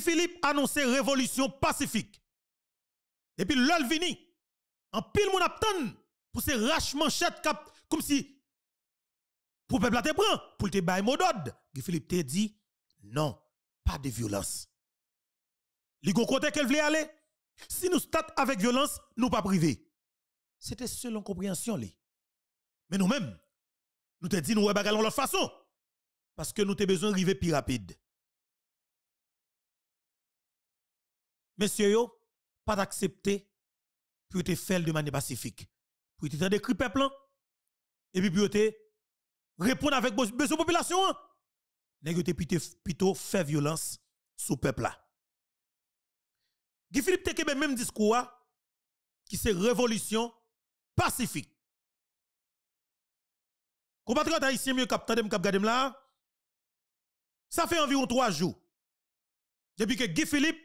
Philippe annonçait révolution pacifique. Et Depuis l'ol vini, en pile mon pour se rachement comme si pour peuple te prend pour te bail Guy Philippe te dit non, pas de violence. Li côté qu'elle voulait aller, si nous stat avec violence, nous pas privé. C'était selon compréhension li. Mais nous-mêmes, nous te dit nous ouais bagarre l'autre façon parce que nous avons besoin de plus rapide. Monsieur pas d'accepter pour te faire de manière pacifique. Pour te des cris peuple et puis pour te répondre avec la population. vous hein. te plutôt faire violence sur le peuple Guy Philippe Tekebe même discours hein, qui c'est révolution pacifique. Compatriotes haïtiens mieux cap tandem cap me là. Ça fait environ trois jours. Depuis que Guy Philippe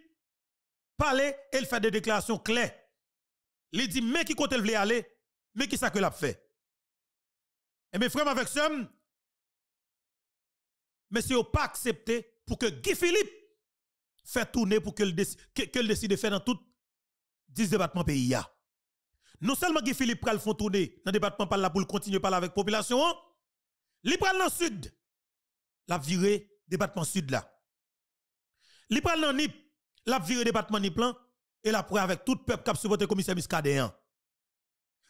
parler et il fait des déclarations claires. Il dit, mais qui compte veut aller, mais qui ça que l'a fait. Et mes frères, avec ça, monsieur pas accepté pour que Guy Philippe fait tourner pour que le décide de faire dans tout 10 départements pays. Non seulement Guy Philippe le font tourner dans le département par là pour continuer parler avec la population, il prend dans le sud, la virée département sud là. Il prend dans NIP, la viré département ni plan et la preuve avec tout peuple qui supporté le commissaire Miskadéen. Hein.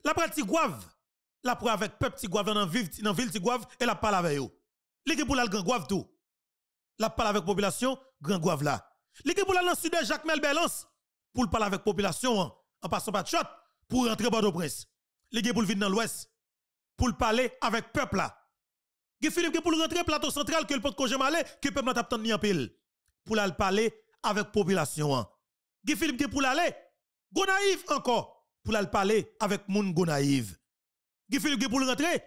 La preuve Guave. la preuve avec peuple Tigouave dans la ville Tigouave et la parle avec eux. L'équipe pour la Grand Guave, tout. La parle avec population Grand Gouave là. L'équipe pour la dans sud Jacques Melbelance pour parler avec population hein. en, passant par shot pour rentrer Bordeaux au prince L'équipe pour le dans l'ouest pour parler avec peuple là. Philippe pour rentrer plateau central que le porte congé malé que peuple n'a pas ni en pile pour aller parler avec population. Guy Philippe pour l'aller. Go naïf encore pour aller parler avec moun go naïf. Guy Philippe pour rentrer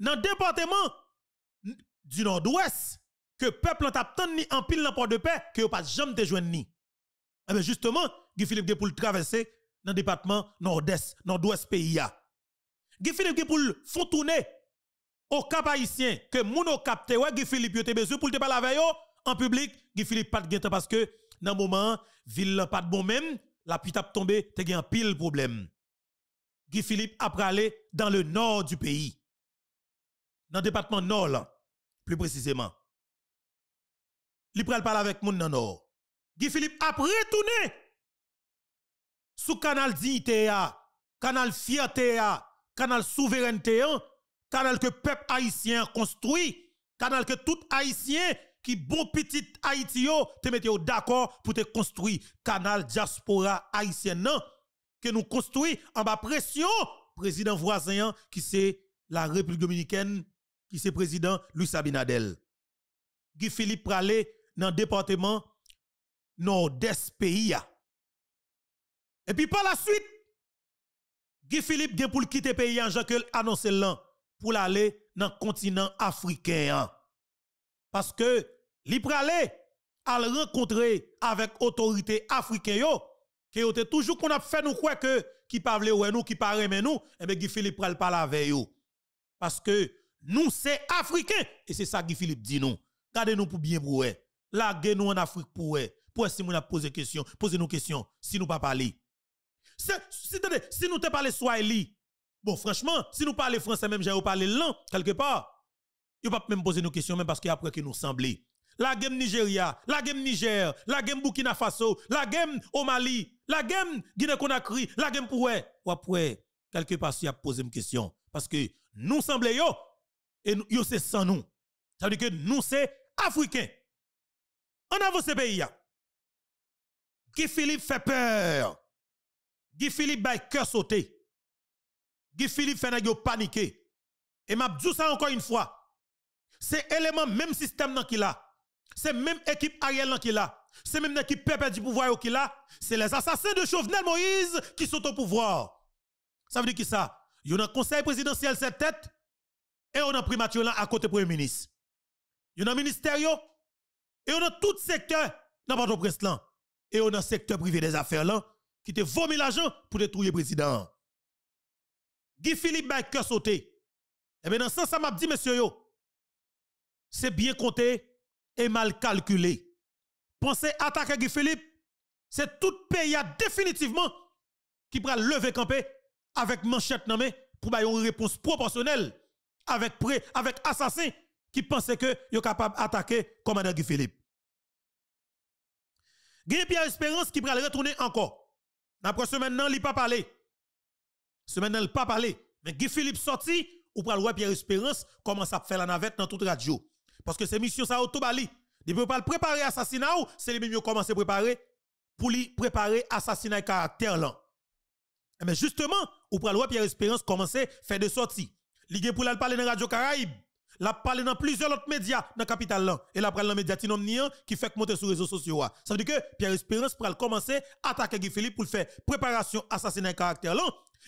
dans le département du nord-ouest que peuple t'a ni en pile dans port de paix que pas jamais te joindre ni. Eh bien justement, Guy Philippe pour traverser dans le département nord-est, nord-ouest pays Guy Philippe pour le tourner au cap haïtien que moun au cap te Guy Philippe yo te besoin pour te parler avec yo en public, Guy Philippe pas de parce que dans moment ville pas de bon même, la putain a tombé, t'es un pile problème. Guy Philippe a pralé dans le nord du pays. Dans le département nord plus précisément. Il pral parle avec moun dans nord. Guy Philippe a retourné sous canal dignité canal fierté canal souveraineté canal que peuple haïtien construit, canal que tout haïtien qui bon petit Haïti te mettez d'accord pour te construire canal diaspora haïtienne que nous construisons en bas pression président voisin qui c'est la République dominicaine qui c'est président Louis Abinadel. Guy Philippe Pralé dans le département nord-est pays. Et puis par la suite, Guy Philippe vient pour quitter pays en Jacques annonce l'an pour aller dans le continent africain. Parce que li pralé à le rencontrer avec autorité africaine yo que yo toujours qu'on a fait nous croire que qui parle ouais nous qui pas mais nous et ben Guy Philippe pral parler avec yo parce que nous c'est africain et c'est ça Guy Philippe dit nous gardez nous pour bien pour la nous en Afrique pour pour si nous a posé question posez nous questions. si nous pas parler si, si nous te parlé Swahili bon franchement si nous parlons français même j'ai parlé lent quelque part Il pas même poser nos questions même parce qu'après que nous semblé la game Nigeria, la game Niger, la game Burkina Faso, la game au Mali, la game Guinée-Conakry, la game Poué. Ou après, quelque part, si a posé une question. Parce que nous semblons yo, et yo c'est sans nous. Ça veut dire que nous c'est Africains. En avant ce pays. Qui Philippe fait peur. Qui Philippe fait cœur sauté. Guy Philippe fait yo paniquer. Et m'a dit ça encore une fois. C'est l'élément même système qu'il qui là. C'est même équipe Ariel qui est là. C'est même l'équipe Pepe du pouvoir qui est là. C'est les assassins de Chauvenel Moïse qui sont au pouvoir. Ça veut dire qui ça? Il y a un conseil présidentiel cette tête et on a primature là à côté premier ministre. Il y a un ministère et on a tout secteur dans le presse là. Et on a un secteur privé des affaires là qui te vomi l'argent pour détruire le président. Guy Philippe Baker sauté. Et eh bien dans ce ça m'a dit, monsieur, c'est bien compté et mal calculé. Pensez attaquer Guy Philippe, c'est tout pays définitivement qui pourra lever campé avec manchette nommé pour avoir une réponse proportionnelle avec prêt avec assassin qui pensait que yon capable d'attaquer commandant Guy Philippe. Guy Pierre Espérance qui pourra retourner encore. Après semaine maintenant il pas parlé. Semaine maintenant il pas parlé. Mais Guy Philippe sorti ou pral Pierre Espérance commence à faire la navette dans toute radio. Parce que ces mission ça autobali. ne peuvent pas le préparer assassinat ou c'est les mêmes qui commencé à préparer pour lui préparer assassinat caractère là. Mais eh justement, ou pouvez voir Pierre Espérance commencer faire des sorties. Il pour parler dans Radio Caraïbe, a parlé dans plusieurs autres médias dans la capitale là et la parlé dans les médias qui fait monter sur les réseaux sociaux. Ça veut dire que Pierre Espérance pour commencer à attaquer Guy Philippe pour faire préparation assassinat caractère là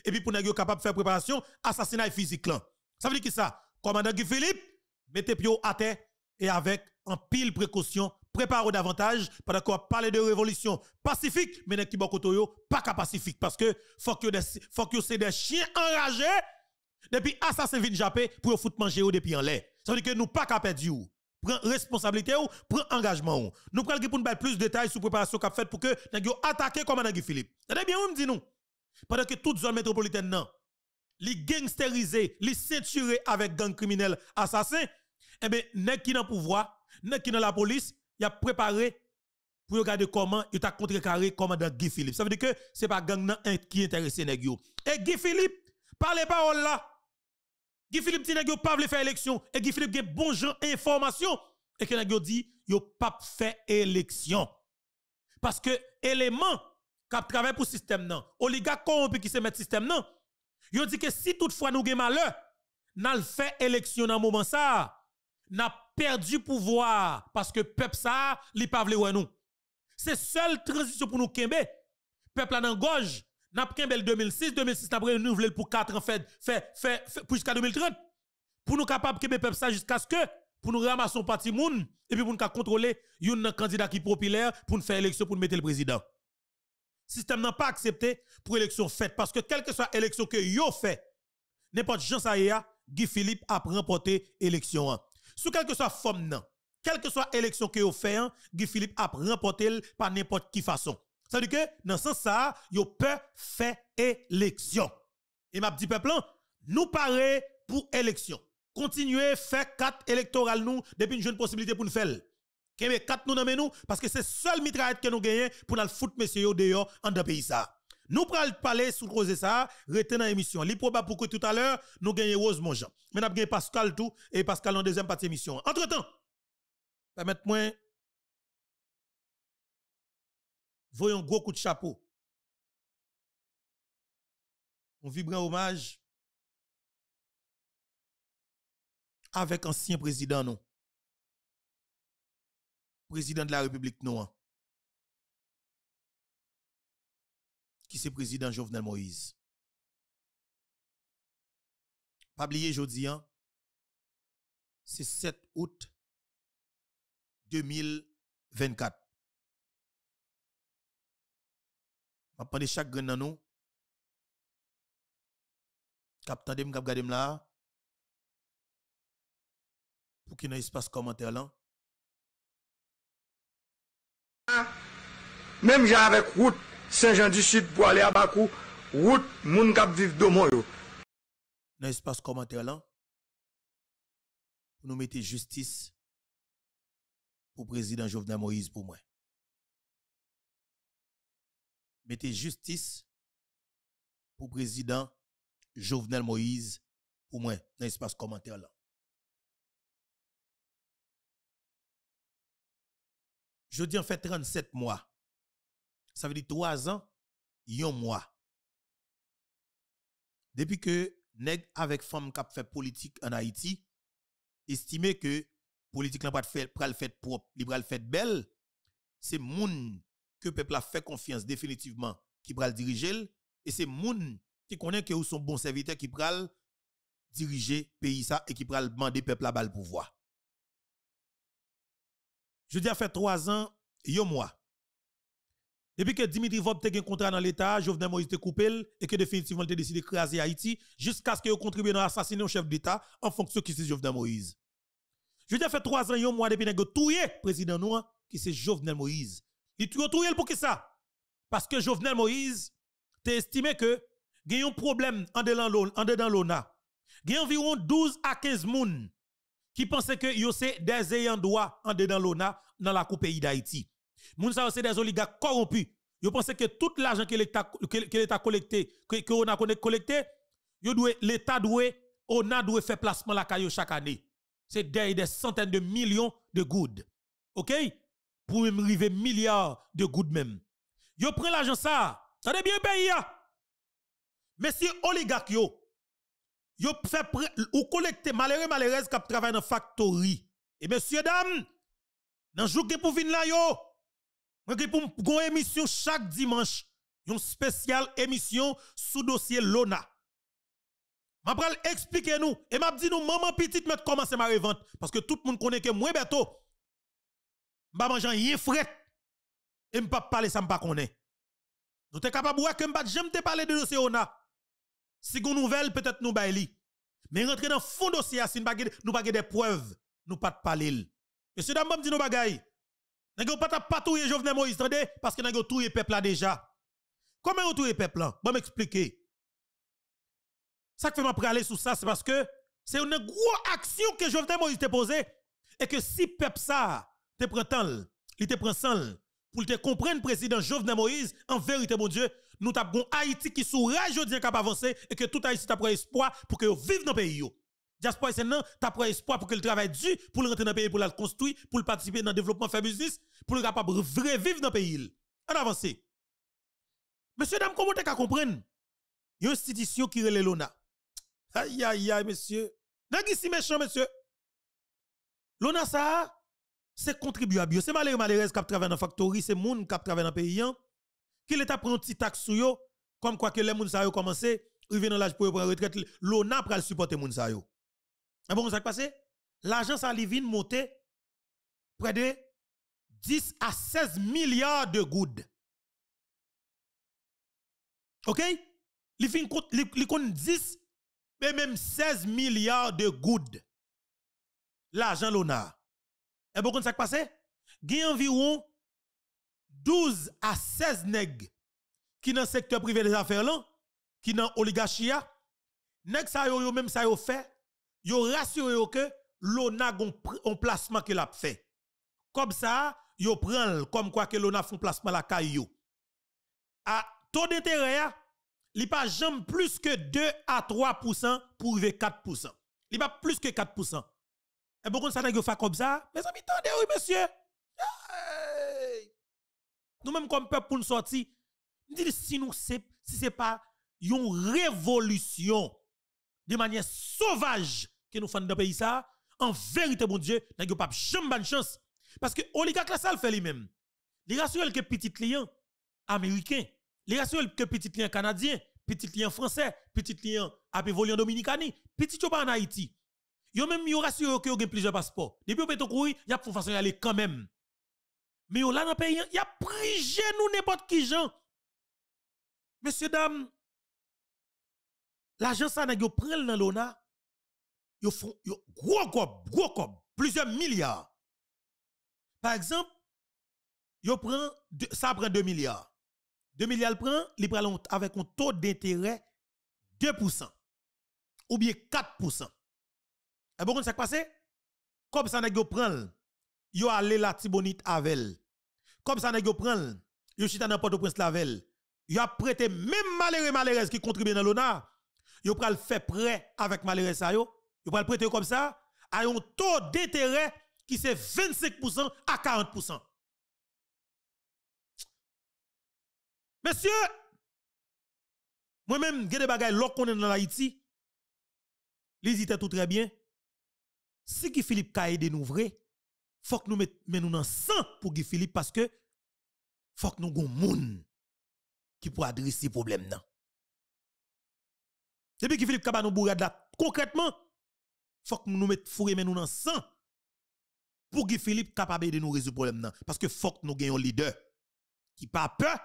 et puis pour être capable de faire préparation assassinat physique là. Ça veut dire que ça, commandant Guy Philippe mettez pio à terre et avec en pile précaution, préparez davantage pendant qu'on parle de révolution pacifique, mais n'est-ce pas pacifique, parce que faut que vous soyez c'est des chiens enragés depuis assassin vin pour pour foutre manger depuis en l'air. Ça veut dire que nous pas de perdre Prends responsabilité ou prends engagement Nous prenons pour plus de détails sur préparation qu'a fait pour que nous attaquer comme Nagui Philippe. C'est bien vous me dit nous. Pendant que toute zone métropolitaine non, les gangsterisés, les ceinturés avec gangs criminels assassins, eh bien, nèg qui dans pouvoir, nèg qui dans la police, il a préparé pour regarder comment il a contrecarré commandant Guy Philippe. Ça veut dire que c'est pas gang nan qui est nèg yo. Et eh, Guy Philippe, par les paroles là, Guy Philippe dit nèg yo pas faire élection et eh, Guy Philippe gen bon gens information et que nèg yo dit yo pas faire élection. Parce que élément qui travaille pour le système nan, oligarque corrompu qui se met système nan, yo dit que si toutefois nous avons malheur, nous fait élection dans moment ça n'a perdu pouvoir parce que peuple ça, li pas vle nous. C'est seule transition pour nous kembe. Peuple là dans gorge, n'a kembe 2006, 2006 nous renouvelé pour 4 ans fait jusqu'à 2030. Pour nous capable kembe peuple ça jusqu'à ce que pour nous ramasser son parti et puis pour nous contrôler un candidat qui populaire pour nous faire élection pour nous mettre le président. Système n'a pas accepté pour élection faite parce que quelle que soit élection que yo fait, n'importe Jean Saïa, Guy Philippe a remporté élection. Hein. Sous quelque soit forme non, quelle que soit l'élection que vous faites, Guy Philippe a remporté par n'importe qui façon. Ça veut dire que, dans ce sens, ça, vous pouvez faire élection. Et m'a petite peuple, nous parions pour élection. Continuez à faire quatre électorales nous depuis une jeune possibilité pour nous faire. Kembe quatre nous nous parce que c'est seule mitraillette que nous gagnons pour nous foutre messieurs dehors en dans pays nous prenons palais sur rose ça, retenons dans l'émission. L'improbable pour que tout à l'heure, nous gagnons Rose gens. Mais nous avons Pascal tout et Pascal en deuxième partie émission. Entre-temps, permettez-moi, voyons un gros coup de chapeau. On Un hommage avec ancien président, non. Président de la République, non. Hein. qui c'est président Jovenel Moïse. Pas oublier jeudi, hein? c'est 7 août 2024. Je prends chaque grain dans nous. Cap tandem, cap gadem là. Pour qu'il n'y ait pas espace commentaire là. Même j'ai avec route Saint-Jean-du-Sud pour aller à Bakou, route moun kap vive Dans l'espace commentaire là, nous mettez justice pour président Jovenel Moïse pour moi. Mettez justice pour président Jovenel Moïse pour moi dans l'espace commentaire là. Je dis en fait 37 mois ça veut dire trois ans, un mois. Depuis que nèg avec femme qui fait politique en Haïti, estimé que politique là pas fait propre, li fait belle, c'est moun que peuple a fait confiance définitivement qui pral diriger et c'est moun qui connaît que son bon serviteur qui pral diriger pays ça et qui pral demander peuple à bal pouvoir. Je dis à fait trois ans, yon mois. Depuis que Dimitri Vob a un contrat dans l'État, Jovenel Moïse te coupé et que définitivement il a décidé de craser Haïti jusqu'à ce qu'il contribue à assassiner un chef d'État en fonction qui c'est Jovenel Moïse. Je dis fait trois ans et un mois depuis que tout le président Noir, hein, qui c'est Jovenel Moïse. Il a tout pour qui ça? Parce que Jovenel Moïse a estimé que il y a un problème en dedans l'ONA. Il y a environ 12 à 15 personnes qui pensaient que yo c'est des ayants droit en dedans l'ONA dans la coupe pays d'Haïti. Moun ça c'est des oligarques corrompus. Yo pensez que tout l'argent que l'État que collecté, que on a collecté, yo doit l'État doit on a doit faire placement la caillou chaque année. C'est des, des centaines de millions de goudes, OK Pour même arriver milliards de goudes même. Yo prend l'argent ça. de bien pays ben, Mais oligarque yo yo fait ou collecter malheureux malheureuse qui travaille dans factory. Et eh, messieurs dames, dans jour pour venir là yo on pour une émission chaque dimanche. Une spéciale émission sous dossier Lona. Ma explique nous et m'a dit nous maman petite comment commencer ma revente parce que tout le monde connaît que moi bientôt m'a manger de fret et m'a parler ça m'a pas connaît. Nous t'es capable dire que m'a jamais te parler de dossier Lona. Si vous nouvelle peut-être nous baili. Mais rentrer dans fond dossier si nous pas nous pas des preuves, nous pas de parler. Monsieur dame dit nous bagaille. N'ego pas pas touyer Jovenel Moïse, parce que n'ego le peuple là déjà. Comment tout le peuple là Bon m'expliquer. Ça que fait aller sur ça c'est parce que c'est une grosse action que Jovenel Moïse te posée et que si peuple ça te prend il te prend pour te comprendre président Jovenel Moïse en vérité mon Dieu, nous avons Haïti qui sourage aujourd'hui capable avancer et que tout Haïti t'a espoir pour que vive dans le pays. J'espère que t'as pris espoir pour que le travail pour le rentrer dans le pays, pour le construire, pour le participer dans le développement, faire business, pour le capable de vivre dans le pays. En avance. Monsieur, dame, comment vous comprendre? Il y a une institution qui relève l'ONA. Aïe, aïe, aïe, monsieur. N'a si méchant, monsieur? L'ONA, ça, c'est contribuable. C'est malheureux, malheureux, qui travaille dans la factory, c'est monde qui travaille dans le pays, hein. qui l'État prend un petit taxe sur eux, comme quoi que les gens ont commencé, ils viennent dans l'âge pour prendre retraite, l'ONA pour supporter les gens. Et ah bon, ça qui passé? L'argent salivine monté près de 10 à 16 milliards de gouttes. OK? Il compte 10 mais même 16 milliards de gouttes. L'argent l'ONA. Et eh bon, ça qui passé? Il y a environ 12 à 16 nègres qui dans le secteur privé des affaires là, qui dans oligarchie, nèg ça même ça fait yo rassure que l'ONA un placement que l'a fait. Comme ça, yo prend comme quoi que l'ONA un placement la caillou. À ah, taux d'intérêt, ah, li pas jamais plus que 2 à 3% pour 4%. Li pas plus que 4%. Et pourquoi ça n'a pas fait comme ça? Mes amis, attendez, oui, monsieur. nous même comme peuple, pour nous sortir, si nous, si c'est pas une révolution, de manière sauvage que nous faisons dans pays ça, en vérité, mon Dieu, n'a pas jamais de chance. Parce que oligarque, ça le fait lui-même. Les rassurez que petit client américain, les rassurez que petit client canadien, petit client français, petit client apévolien dominicani, petit pas en Haïti. Yon même yon rassure que yon plusieurs passeports. Depuis peut courir, y a pour façon y aller quand même. Mais yon là dans pays, y a pris nous n'importe qui gens. Messieurs dames, L'agence ça nèg prend dans l'ONA, yo font gros gros plusieurs milliards. Par exemple, ça prend 2 milliards. 2 milliards prend, li prend avec un taux d'intérêt 2% ou bien 4%. Et bon, ça passe comme ça nèg yo prend, yo allé la Tibonite avec comme ça nèg yo prend, yo chita dans Port-au-Prince Lavel. Yo a prêté même malheureux malheureux qui contribue dans l'ONA yo le faire prêt avec malheureux ça yo, yo pral prêter comme ça à un taux d'intérêt qui c'est 25% à 40%. Monsieur, moi-même, j'ai des bagages qui sont est dans Haïti. L'hésite tout très bien. Si Guy Philippe k'a aidé nous vrai, faut que nous mettons dans sang pour Guy Philippe parce que faut que nous avons monde qui pour adresser problème nan. Depuis que Philippe Kaba nous bourrade là, concrètement, faut que nous mettions fourrer nous dans sang pour que Philippe capable de nous résoudre le problème. Parce que faut que nous ayons un leader qui pas peur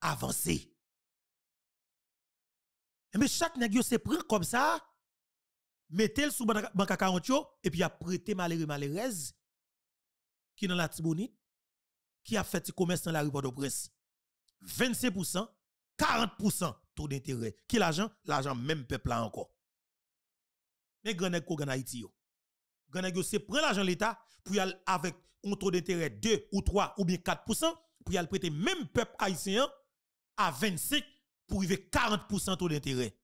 avancer. Mais eh chaque nègre se prend comme ça, mettez-le sous banque à 40 et puis a prêté malheureux malheureuse qui dans la Tibonite, qui a fait du commerce dans la rue de presse 25%, 40% taux d'intérêt. Qui l'argent L'argent même peuple là encore. Mais grand ko Haïti yo. c'est prendre l'argent l'état pour y aller avec un taux d'intérêt 2 ou 3 ou bien 4% pour y aller prêter même peuple haïtien à 25 pour avec 40% taux d'intérêt.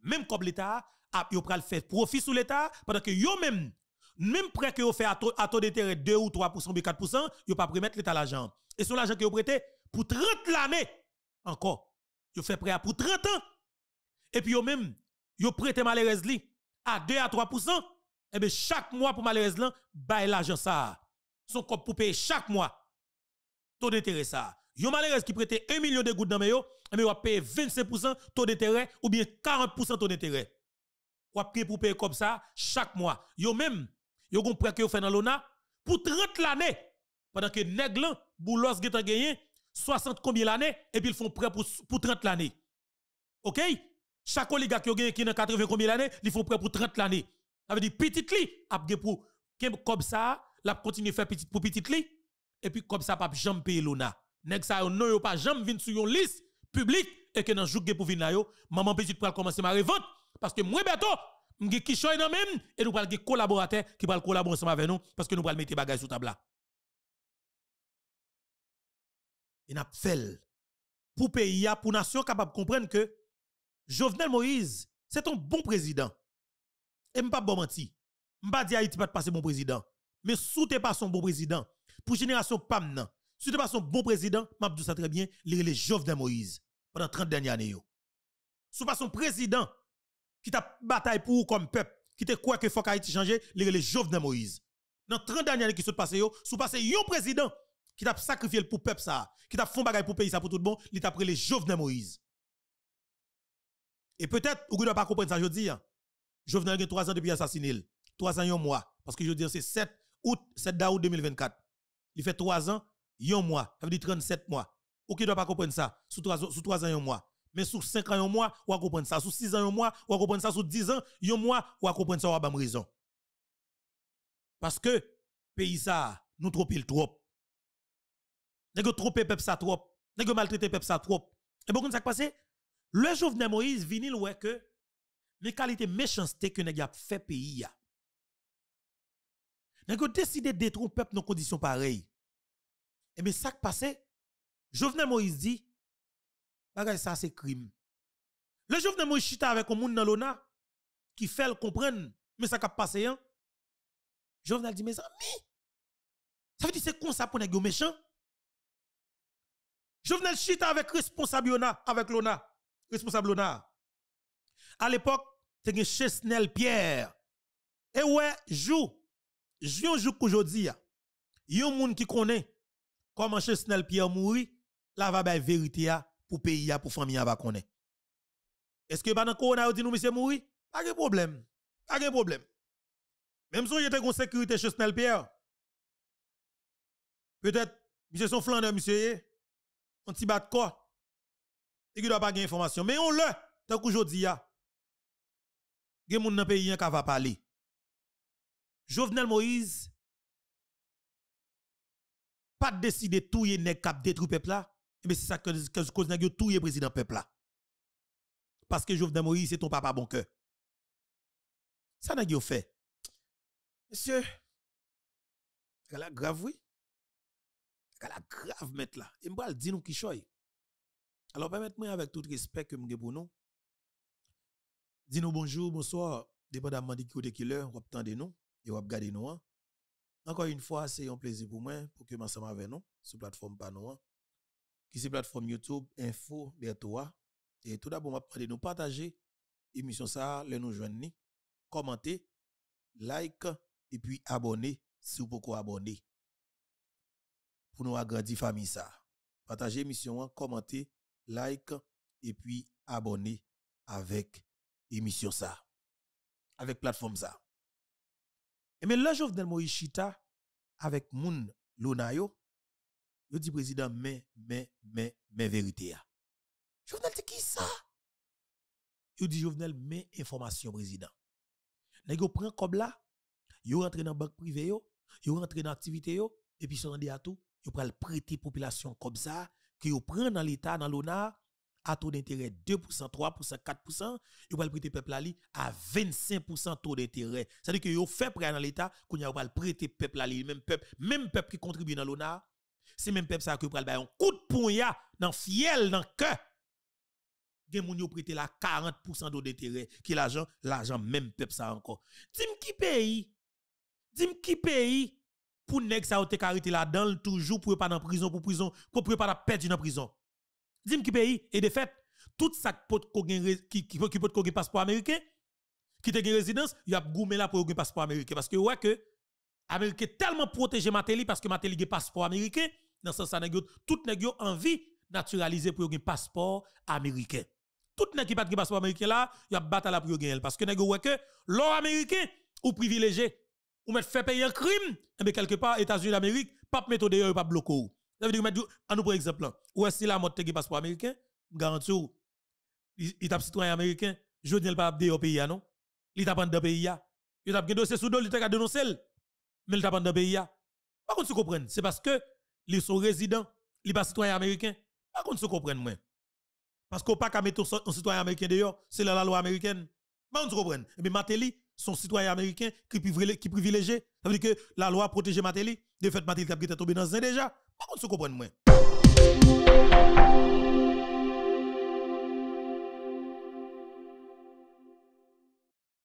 Même comme l'état a yo pral faire profit sur l'état pendant que yo même même prêt que vous fait à taux d'intérêt 2 ou 3% ou 4%, vous pas prêter l'état l'argent. Et sur l'argent que vous prêtez, pour 30 l'année, encore, yo fait prêt pour 30 ans. Et puis yo même, yo prêté malheureuse li à 2 à 3%. Et eh bien chaque mois pour malheureuse là, bail l'argent ça. Son cop pour payer chaque mois. Taux d'intérêt ça. Yo malheureuse qui prêtait 1 million de gouttes dans yo, et eh bien ont payer 25% taux d'intérêt ou bien 40% taux d'intérêt. Ou prêt pour payer comme ça chaque mois. Yo même, yo gon prêt que yo fait dans l'ONA pour 30 l'année. Pendant que nèg lan, boulos de gagné 60 combien l'année et puis ils font prêt pour, pour 30 l'année. OK Chaque oligarque qui a dans 80 combien l'année, ils font prêt pour 30 l'année. Ça veut dire petit li a pour comme ça, l'a à faire petit pour petit li et puis comme ça pas jamais payer l'ona. Nèg ça non pas jamais venir sur une liste publique et que dans jour pour venir yo, maman petite pour commencer ma revente parce que moi bientôt m'ai qui dans même et nous des collaborateurs qui pral collaborer avec nous parce que nous allons mettre bagage la table là. et n'a fait pour pays, pour nation capable de comprendre que Jovenel Moïse, c'est un bon président. Et vais bon menti. M'pa dit Haïti pas de passer bon président. Mais sous t'es pas son bon président, pour génération PAM nan, sous t'es pas son bon président, m'a dit ça très bien, les Jovenel Moïse pendant 30 dernières années. Sous pas son président qui t'a bataille pour comme peuple, qui te croit que faut qu'Haïti changer, les Jovenel Moïse. Dans 30 dernières années qui sont passées, sous passé un président qui t'a sacrifié pour peuple ça, qui t'a fait bagaille pour le pays ça pour tout le monde, il t'a pris les Jovenel Moïse. Et peut-être, vous ne pas comprendre ça, je dis, hein. Jovenel a 3 ans depuis assassiné, 3 ans et un mois, parce que je dis, c'est 7 août, 7 août 2024. Il fait 3 ans, un mois, ça veut dire 37 mois. Ou qui ne doit pas comprendre ça, sous 3, ans et un mois. Mais sous 5 ans et un mois, ou comprendre ça. Sous 6 ans et un mois, ou comprendre ça. Sous 10 ans, un mois, ou comprendre ça, ou va raison. Parce que, pays ça, nous trop trop n'ego trop peuple sa trop. n'ego maltraiter peuple sa trop. Et bon ça passé, le Jovenel Moïse vini le que les qualités méchanceté que nèg a fait pays ya. Nèg décidé de détruire peuple dans conditions pareilles. Et bien ça qui passé, Jovenel Moïse dit bagay ça c'est crime. Le Jovenel Moïse chita avec un monde dans l'ona qui fait le comprendre mais ça qui passé hein. Jovenel dit mes amis. Ça veut dire que c'est con ça pour n'ego méchant. Je de Chita avec responsable Lona, avec Lona, responsable Lona. À l'époque, c'était Chesnel Pierre. Et ouais, joue, joue, joue il y a un monde qui connaît comment Chesnel Pierre mourit, là va la vérité pour pays, pour famille, va connaître. Est-ce que pendant Corona, dit nous, monsieur mouri? Pas de problème. Pas de problème. Même si on était en sécurité Chesnel Pierre, peut-être, monsieur son flanc monsieur, on t'y bat quoi. Il ne doit pas gagner information. Mais on le, tant que il y a. des gens dans le pays hein, qui va parler. Jovenel Moïse, pas décidé de tout les le détruire peuple là. Mais eh c'est ça que, cause nèg tout le président peuple là. Parce que Jovenel Moïse, c'est ton papa bon cœur. Ça n'a fait. Monsieur, c'est grave, oui la grave mettre là. Et m'bral dit nous qui choy. Alors permettez-moi avec tout respect que m'gè pour nous. Dis nous bonjour, bonsoir, dépendamment de qui de qui l'heure, ou attendez nous et ou regarder nous. Hein. Encore une fois, c'est un plaisir pour moi pour que m'ensemble avec nous sur la plateforme Panoa, hein. Qui c'est plateforme YouTube Info Bertoa. Et tout d'abord, m'a de nous partager émission ça, le nous joindre, commenter, like et puis abonner si vous pouvez abonner pour nous agrandir famille ça. Partagez l'émission, commentez, like et puis abonnez avec émission ça. Avec plateforme ça. Et mais là Jovenel Moïchita avec moun Lunayo, je dit président mais mais mais mais vérité Jovenel c'est qui ça? Je dit Jovenel mais information président. Nèg prend comme là, yo rentre dans banque privée yo, yo rentre dans activité yo et puis sont dit à tout yo pral prêter population comme ça que vous prend dans l'état dans l'ONA à taux d'intérêt 2%, 3%, 4%, yo pral prêter peuple ali à 25% taux d'intérêt. C'est-à-dire que vous fait prêt dans l'état qu'on yo prêter peuple ali, même peuple, même peuple qui contribue dans l'ONA, c'est même peuple ça que pral un coup de poing dans fiel dans cœur. Gen moun yo prêter la 40% taux d'intérêt qui l'argent, l'argent même peuple ça encore. Dis-moi qui pays moi qui pays pour nèg ça te carité là dans toujours pour pas dans prison pour prison qu'on pas perdre dans prison dis qui pays et de fait tout ça qui qui peut passeport américain qui te une résidence il a goumé là pour un passeport américain parce que ouais que américain tellement protégé Matéli parce que Matéli a passeport américain dans le sens tout nèg envie naturaliser pour un passeport américain tout nèg qui pas de passeport américain là il a bataille là pour gagner parce que nèg ouais que l'or américain ou privilégié ou mettre fait payer un crime, et eh quelque part, États-Unis d'Amérique, pas mettre d'ailleurs, pas bloquer. Ça veut dire, mettre, à nous par exemple, ou est-ce qu'il a passe passeport américain, Garantie ou, il tape citoyen américain, je ne pas au pays, non? Il tape dans pays, il tape un dossier sous dos, il tape dénoncé, mais il tape dans pays. Par contre, tu comprends, c'est parce que, ils sont résidents, ils sont pas citoyens américains. Par contre, se comprends, moi. Parce qu'on pas qu'à mettre un citoyen américain dehors, c'est la loi américaine. Par contre, tu comprends. Mais eh Matéli, son citoyen américain qui, privilégie. Ça veut dire que la loi protège Matéli. De fait, Matéli qui à tombé dans un déjà. Par contre, se comprenne moins.